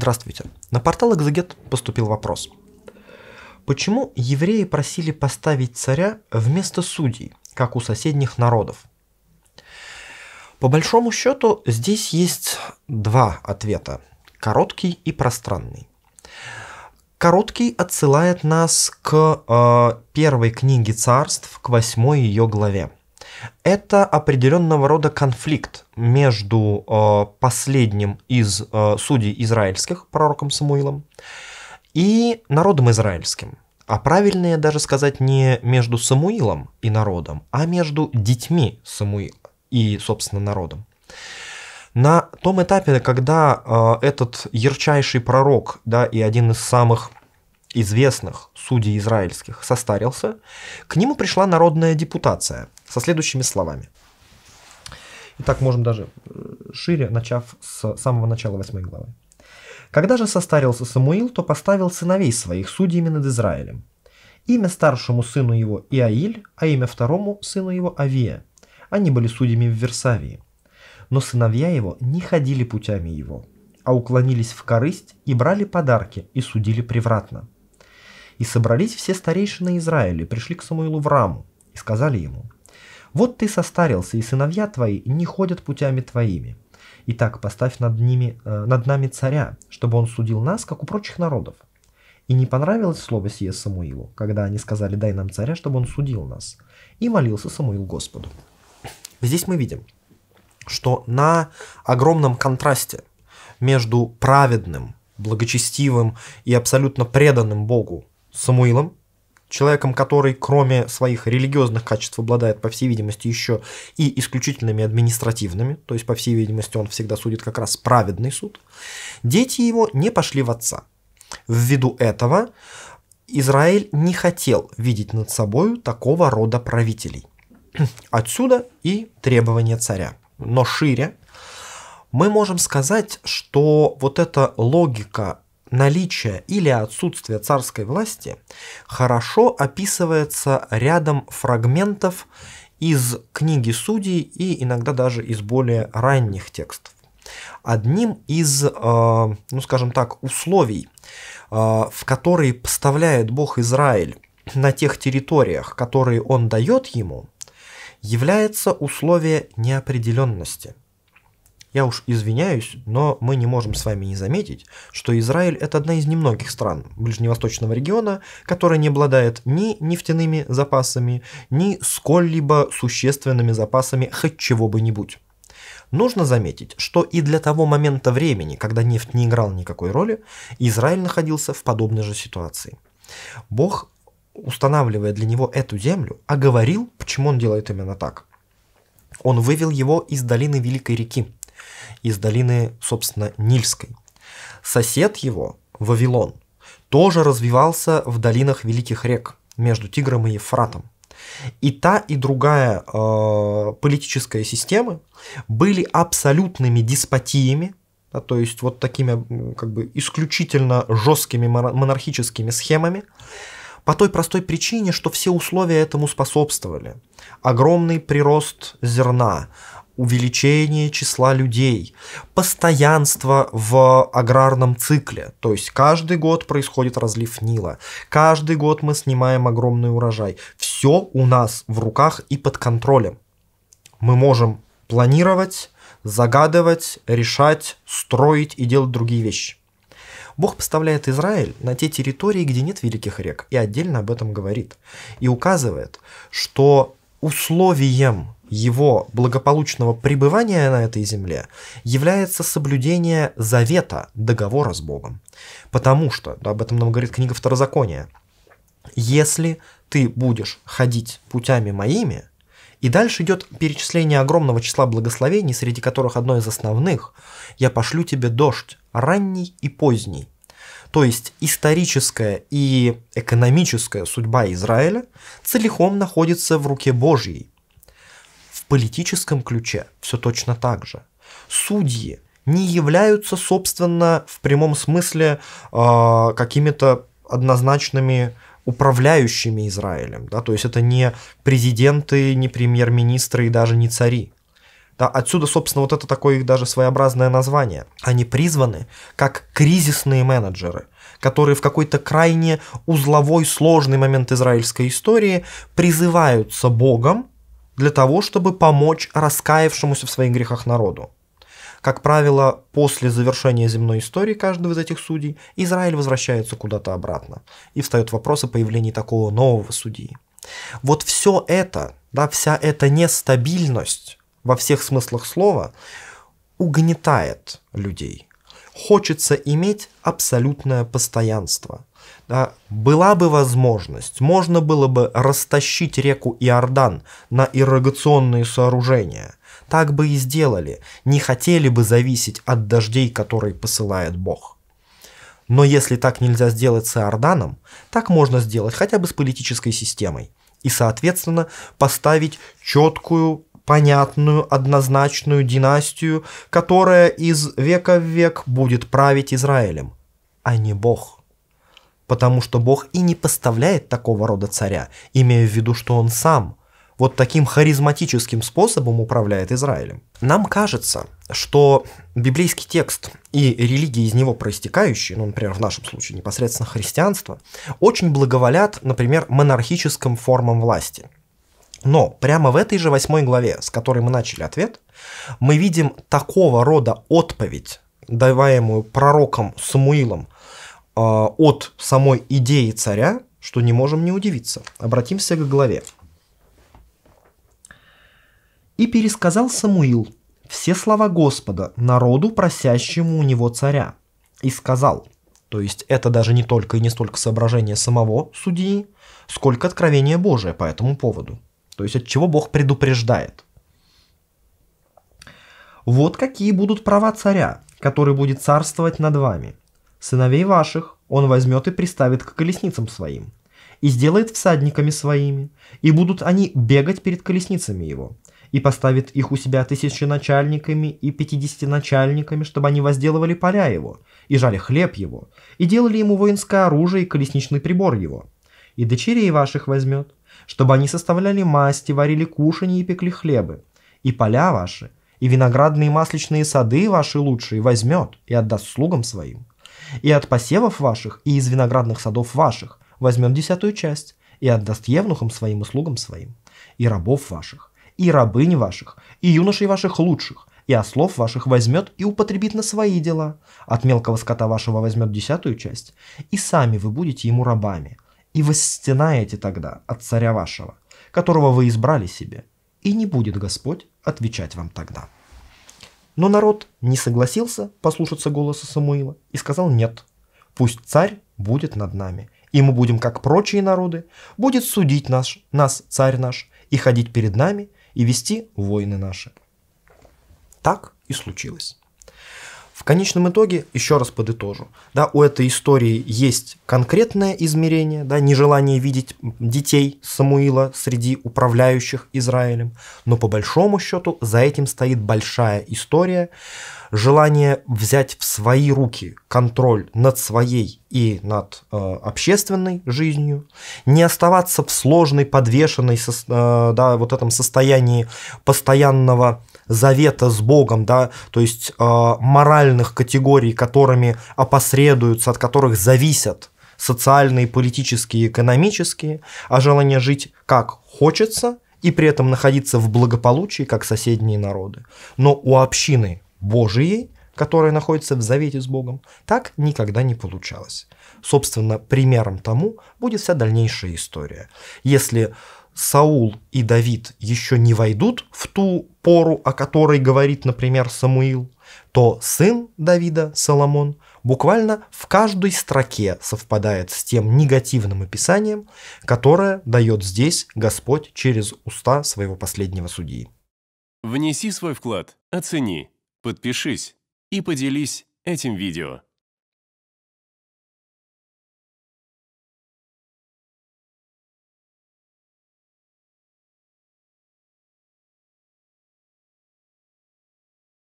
Здравствуйте. На портал Экзегет поступил вопрос. Почему евреи просили поставить царя вместо судей, как у соседних народов? По большому счету, здесь есть два ответа – короткий и пространный. Короткий отсылает нас к э, первой книге царств, к восьмой ее главе – это определенного рода конфликт между э, последним из э, судей израильских, пророком Самуилом, и народом израильским. А правильнее даже сказать не между Самуилом и народом, а между детьми Самуила и, собственно, народом. На том этапе, когда э, этот ярчайший пророк, да, и один из самых известных судей израильских состарился, к нему пришла народная депутация со следующими словами. Итак, можем даже э, шире, начав с самого начала 8 главы. Когда же состарился Самуил, то поставил сыновей своих судьями над Израилем. Имя старшему сыну его Иаиль, а имя второму сыну его Авия. Они были судьями в Версавии. Но сыновья его не ходили путями его, а уклонились в корысть и брали подарки и судили превратно. И собрались все старейшины Израиля, пришли к Самуилу в раму и сказали ему, «Вот ты состарился, и сыновья твои не ходят путями твоими. Итак, поставь над, ними, э, над нами царя, чтобы он судил нас, как у прочих народов». И не понравилось слово сие Самуилу, когда они сказали «дай нам царя, чтобы он судил нас». И молился Самуил Господу. Здесь мы видим, что на огромном контрасте между праведным, благочестивым и абсолютно преданным Богу Самуилом, человеком, который кроме своих религиозных качеств обладает, по всей видимости, еще и исключительными административными, то есть, по всей видимости, он всегда судит как раз праведный суд, дети его не пошли в отца. Ввиду этого Израиль не хотел видеть над собою такого рода правителей. Отсюда и требования царя. Но шире мы можем сказать, что вот эта логика наличие или отсутствие царской власти хорошо описывается рядом фрагментов из книги судей и иногда даже из более ранних текстов. Одним из, э, ну скажем так, условий, э, в которые поставляет Бог Израиль на тех территориях, которые он дает ему, является условие неопределенности. Я уж извиняюсь, но мы не можем с вами не заметить, что Израиль – это одна из немногих стран ближневосточного региона, которая не обладает ни нефтяными запасами, ни сколь-либо существенными запасами хоть чего бы нибудь. Нужно заметить, что и для того момента времени, когда нефть не играла никакой роли, Израиль находился в подобной же ситуации. Бог, устанавливая для него эту землю, оговорил, почему он делает именно так. Он вывел его из долины Великой реки – из долины, собственно, Нильской. Сосед его, Вавилон, тоже развивался в долинах Великих рек между Тигром и Ефратом. И та, и другая э, политическая система были абсолютными деспотиями, да, то есть вот такими как бы исключительно жесткими монархическими схемами, по той простой причине, что все условия этому способствовали. Огромный прирост зерна, увеличение числа людей, постоянство в аграрном цикле, то есть каждый год происходит разлив Нила, каждый год мы снимаем огромный урожай, все у нас в руках и под контролем. Мы можем планировать, загадывать, решать, строить и делать другие вещи. Бог поставляет Израиль на те территории, где нет великих рек, и отдельно об этом говорит. И указывает, что условием его благополучного пребывания на этой земле является соблюдение завета, договора с Богом. Потому что, да, об этом нам говорит книга Второзакония, если ты будешь ходить путями моими, и дальше идет перечисление огромного числа благословений, среди которых одно из основных «Я пошлю тебе дождь, ранний и поздний, то есть историческая и экономическая судьба Израиля целиком находится в руке Божьей. В политическом ключе все точно так же. Судьи не являются, собственно, в прямом смысле э, какими-то однозначными управляющими Израилем. Да? То есть это не президенты, не премьер-министры и даже не цари. Да, отсюда, собственно, вот это такое их даже своеобразное название. Они призваны как кризисные менеджеры, которые в какой-то крайне узловой, сложный момент израильской истории призываются Богом для того, чтобы помочь раскаявшемуся в своих грехах народу. Как правило, после завершения земной истории каждого из этих судей Израиль возвращается куда-то обратно. И встает вопрос о появлении такого нового судьи. Вот все это, да, вся эта нестабильность, во всех смыслах слова, угнетает людей. Хочется иметь абсолютное постоянство. Да, была бы возможность, можно было бы растащить реку Иордан на ирригационные сооружения. Так бы и сделали, не хотели бы зависеть от дождей, которые посылает Бог. Но если так нельзя сделать с Иорданом, так можно сделать хотя бы с политической системой. И, соответственно, поставить четкую понятную, однозначную династию, которая из века в век будет править Израилем, а не Бог. Потому что Бог и не поставляет такого рода царя, имея в виду, что он сам вот таким харизматическим способом управляет Израилем. Нам кажется, что библейский текст и религии из него проистекающие, ну, например, в нашем случае непосредственно христианство, очень благоволят, например, монархическим формам власти – но прямо в этой же восьмой главе, с которой мы начали ответ, мы видим такого рода отповедь, даваемую пророком Самуилом э, от самой идеи царя, что не можем не удивиться. Обратимся к главе. «И пересказал Самуил все слова Господа народу, просящему у него царя, и сказал». То есть это даже не только и не столько соображение самого судьи, сколько откровение Божие по этому поводу – то есть от чего Бог предупреждает. Вот какие будут права царя, который будет царствовать над вами. Сыновей ваших он возьмет и приставит к колесницам своим, и сделает всадниками своими, и будут они бегать перед колесницами его, и поставит их у себя тысячи начальниками и пятидесяти начальниками, чтобы они возделывали поля его, и жали хлеб его, и делали ему воинское оружие и колесничный прибор его. И дочерей ваших возьмет, чтобы они составляли масти, варили кушанье и пекли хлебы. И поля ваши, и виноградные масличные сады ваши лучшие возьмет и отдаст слугам своим. И от посевов ваших, и из виноградных садов ваших возьмет десятую часть и отдаст евнухам своим и слугам своим, и рабов ваших, и рабынь ваших, и юношей ваших лучших, и ослов ваших возьмет и употребит на свои дела. От мелкого скота вашего возьмет десятую часть, и сами вы будете ему рабами – и восстенаете тогда от царя вашего, которого вы избрали себе, и не будет Господь отвечать вам тогда». Но народ не согласился послушаться голоса Самуила и сказал «нет, пусть царь будет над нами, и мы будем, как прочие народы, будет судить наш, нас царь наш, и ходить перед нами, и вести войны наши». Так и случилось. В конечном итоге, еще раз подытожу, да, у этой истории есть конкретное измерение, да, нежелание видеть детей Самуила среди управляющих Израилем, но по большому счету за этим стоит большая история, желание взять в свои руки контроль над своей и над э, общественной жизнью, не оставаться в сложной, подвешенной, со, э, да, вот этом состоянии постоянного завета с Богом, да, то есть э, моральных категорий, которыми опосредуются, от которых зависят социальные, политические, экономические, а желание жить как хочется и при этом находиться в благополучии, как соседние народы. Но у общины Божией, которая находится в завете с Богом, так никогда не получалось. Собственно, примером тому будет вся дальнейшая история. Если Саул и Давид еще не войдут в ту пору, о которой говорит, например, Самуил, то сын Давида, Соломон, буквально в каждой строке совпадает с тем негативным описанием, которое дает здесь Господь через уста своего последнего судьи. Внеси свой вклад, оцени, подпишись и поделись этим видео.